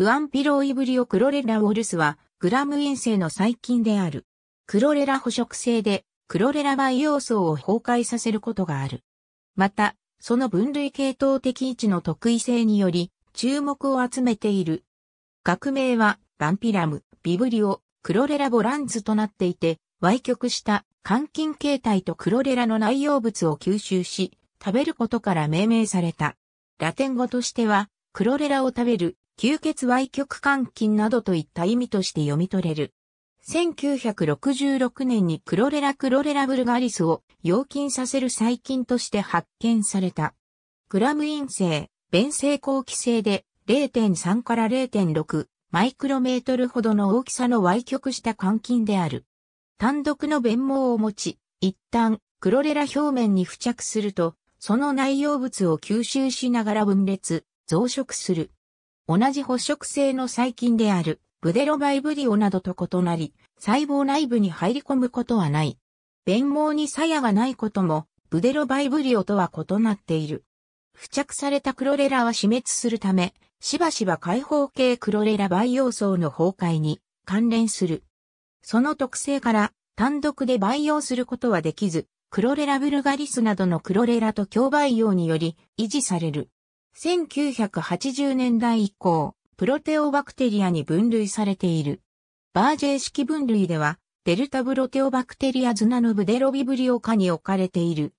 ブアンピロイブリオクロレラウォルスは、グラム陰性の細菌である。クロレラ捕食性で、クロレラ培養層を崩壊させることがある。また、その分類系統的位置の特異性により、注目を集めている。学名は、バンピラム、ビブリオ、クロレラボランズとなっていて、歪曲した肝菌形態とクロレラの内容物を吸収し、食べることから命名された。ラテン語としては、クロレラを食べる吸血歪曲換金などといった意味として読み取れる。1966年にクロレラクロレラブルガリスを溶菌させる細菌として発見された。グラム陰性、弁性後期性で0.3から0.6マイクロメートルほどの大きさの歪曲した換菌である。単独の弁毛を持ち、一旦クロレラ表面に付着すると、その内容物を吸収しながら分裂、増殖する。同じ捕食性の細菌であるブデロバイブリオなどと異なり、細胞内部に入り込むことはない。弁毛に鞘がないことも、ブデロバイブリオとは異なっている。付着されたクロレラは死滅するため、しばしば開放系クロレラ培養層の崩壊に関連する。その特性から単独で培養することはできず、クロレラブルガリスなどのクロレラと共培養により維持される。1980年代以降、プロテオバクテリアに分類されている。バージェ式分類では、デルタブロテオバクテリアズナノブデロビブリオ科に置かれている。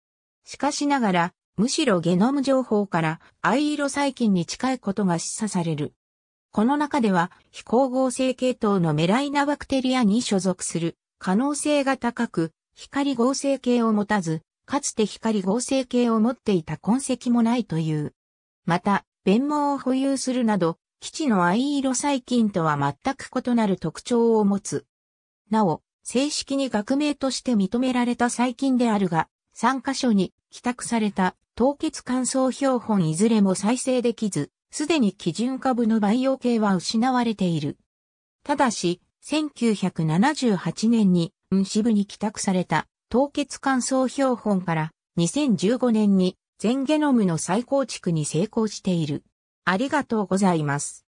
しかしながら、むしろゲノム情報から藍色細菌に近いことが示唆される。この中では非光合成系統のメライナバクテリアに所属する可能性が高く、光合成系を持たず、かつて光合成系を持っていた痕跡もないという。また、弁毛を保有するなど、基地の藍色細菌とは全く異なる特徴を持つ。なお、正式に学名として認められた細菌であるが、3箇所に帰宅された凍結乾燥標本いずれも再生できず、すでに基準株の培養系は失われている。ただし、1978年に、うん支部に帰宅された凍結乾燥標本から、2015年に全ゲノムの再構築に成功している。ありがとうございます。